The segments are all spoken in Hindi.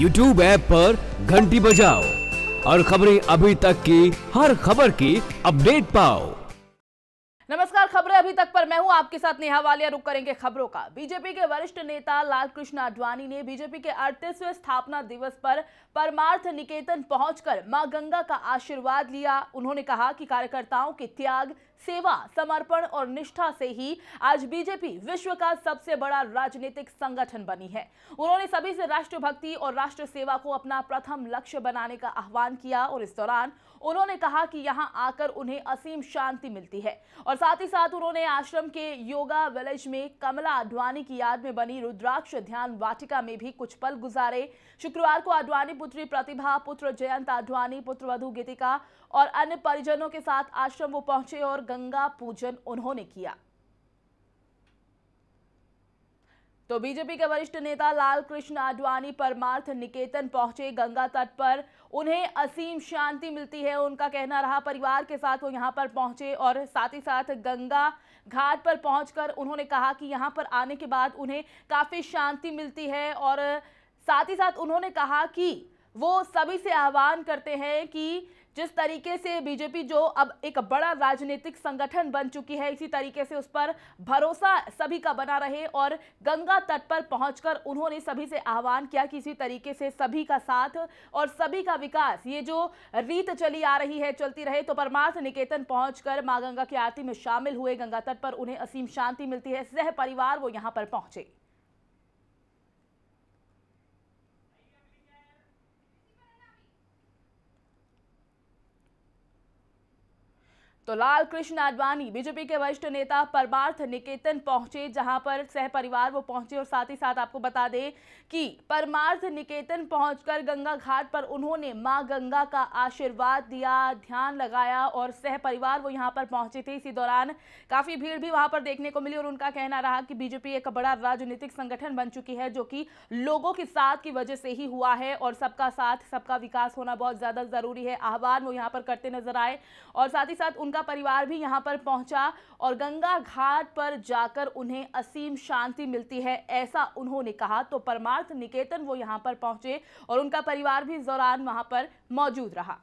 यूट्यूब ऐप पर घंटी बजाओ और खबरें अभी तक की हर खबर की अपडेट पाओ नमस्कार खबरें अभी तक पर मैं हूं आपके साथ नेहा वालिया रुक करेंगे खबरों का बीजेपी के वरिष्ठ नेता लालकृष्ण आडवाणी ने बीजेपी के अड़तीसवें स्थापना दिवस पर परमार्थ निकेतन पहुंचकर मां गंगा का आशीर्वाद लिया उन्होंने कहा कि कार्यकर्ताओं के त्याग सेवा समर्पण और निष्ठा से ही आज बीजेपी विश्व का सबसे बड़ा राजनीतिक संगठन बनी है उन्होंने सभी से राष्ट्रभक्ति और राष्ट्र सेवा को अपना प्रथम लक्ष्य बनाने का आह्वान किया और इस दौरान उन्होंने कहा कि यहाँ आकर उन्हें असीम शांति मिलती है और साथ ही साथ उन्होंने आश्रम के योगा विलेज में कमला आडवाणी की याद में बनी रुद्राक्ष ध्यान वाटिका में भी कुछ पल गुजारे शुक्रवार को आडवाणी पुत्री प्रतिभा पुत्र जयंत आडवाणी पुत्र वधु गीतिका और अन्य परिजनों के साथ आश्रम वो पहुंचे और गंगा पूजन उन्होंने किया तो बीजेपी के वरिष्ठ नेता लाल कृष्ण आडवाणी परमार्थ निकेतन पहुंचे गंगा तट पर उन्हें असीम शांति मिलती है उनका कहना रहा परिवार के साथ वो यहां पर पहुंचे और साथ ही साथ गंगा घाट पर पहुंचकर उन्होंने कहा कि यहां पर आने के बाद उन्हें काफ़ी शांति मिलती है और साथ ही साथ उन्होंने कहा कि वो सभी से आह्वान करते हैं कि जिस तरीके से बीजेपी जो अब एक बड़ा राजनीतिक संगठन बन चुकी है इसी तरीके से उस पर भरोसा सभी का बना रहे और गंगा तट पर पहुंचकर उन्होंने सभी से आह्वान किया कि इसी तरीके से सभी का साथ और सभी का विकास ये जो रीत चली आ रही है चलती रहे तो परमार्थ निकेतन पहुंचकर मां गंगा की आरती में शामिल हुए गंगा तट पर उन्हें असीम शांति मिलती है सह परिवार वो यहाँ पर पहुंचे तो लाल कृष्ण आडवाणी बीजेपी के वरिष्ठ नेता परमार्थ निकेतन पहुंचे जहां पर सह परिवार वो पहुंचे और साथ ही साथ आपको बता दें कि परमार्थ निकेतन पहुंचकर गंगा घाट पर उन्होंने मां गंगा का आशीर्वाद दिया ध्यान लगाया और सह परिवार वो यहाँ पर पहुंचे थे इसी दौरान काफ़ी भीड़ भी वहां पर देखने को मिली और उनका कहना रहा कि बीजेपी एक बड़ा राजनीतिक संगठन बन चुकी है जो कि लोगों के साथ की वजह से ही हुआ है और सबका साथ सबका विकास होना बहुत ज़्यादा ज़रूरी है आह्वान वो यहाँ पर करते नजर आए और साथ ही साथ उनका उनका परिवार भी यहां पर पहुंचा और गंगा घाट पर जाकर उन्हें असीम शांति मिलती है ऐसा उन्होंने कहा तो परमार्थ निकेतन वो यहां पर पहुंचे और उनका परिवार भी इस दौरान वहां पर मौजूद रहा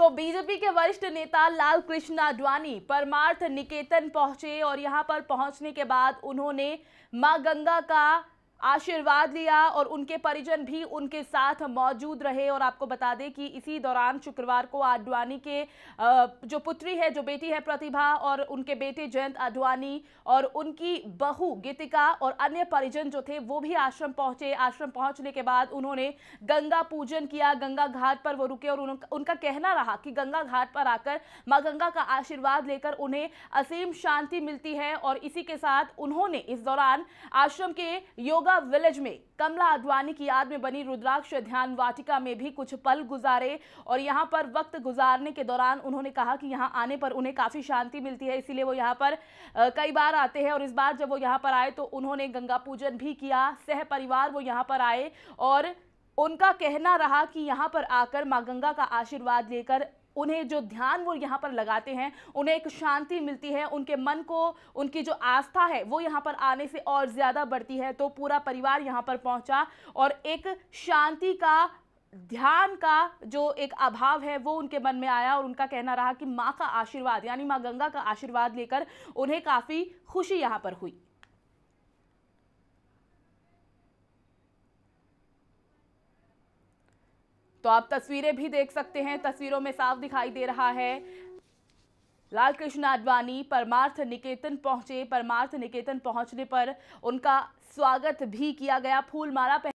तो बीजेपी के वरिष्ठ नेता लाल कृष्ण आडवाणी परमार्थ निकेतन पहुंचे और यहां पर पहुंचने के बाद उन्होंने मां गंगा का आशीर्वाद लिया और उनके परिजन भी उनके साथ मौजूद रहे और आपको बता दें कि इसी दौरान शुक्रवार को आडवाणी के जो पुत्री है जो बेटी है प्रतिभा और उनके बेटे जयंत आडवाणी और उनकी बहू गीतिका और अन्य परिजन जो थे वो भी आश्रम पहुंचे आश्रम पहुंचने के बाद उन्होंने गंगा पूजन किया गंगा घाट पर वो रुके और उनका कहना रहा कि गंगा घाट पर आकर माँ गंगा का आशीर्वाद लेकर उन्हें असीम शांति मिलती है और इसी के साथ उन्होंने इस दौरान आश्रम के योग योगा विलेज में कमला आडवाणी की याद में बनी रुद्राक्ष ध्यान वाटिका में भी कुछ पल गुजारे और यहाँ पर वक्त गुजारने के दौरान उन्होंने कहा कि यहाँ आने पर उन्हें काफ़ी शांति मिलती है इसीलिए वो यहाँ पर कई बार आते हैं और इस बार जब वो यहाँ पर आए तो उन्होंने गंगा पूजन भी किया सह परिवार वो यहाँ पर आए और उनका कहना रहा कि यहाँ पर आकर माँ गंगा का आशीर्वाद लेकर उन्हें जो ध्यान वो यहाँ पर लगाते हैं उन्हें एक शांति मिलती है उनके मन को उनकी जो आस्था है वो यहाँ पर आने से और ज़्यादा बढ़ती है तो पूरा परिवार यहाँ पर पहुँचा और एक शांति का ध्यान का जो एक अभाव है वो उनके मन में आया और उनका कहना रहा कि माँ का आशीर्वाद यानी माँ गंगा का आशीर्वाद लेकर उन्हें काफ़ी खुशी यहाँ पर हुई तो आप तस्वीरें भी देख सकते हैं तस्वीरों में साफ दिखाई दे रहा है लाल कृष्ण आडवाणी परमार्थ निकेतन पहुंचे परमार्थ निकेतन पहुंचने पर उनका स्वागत भी किया गया फूल माला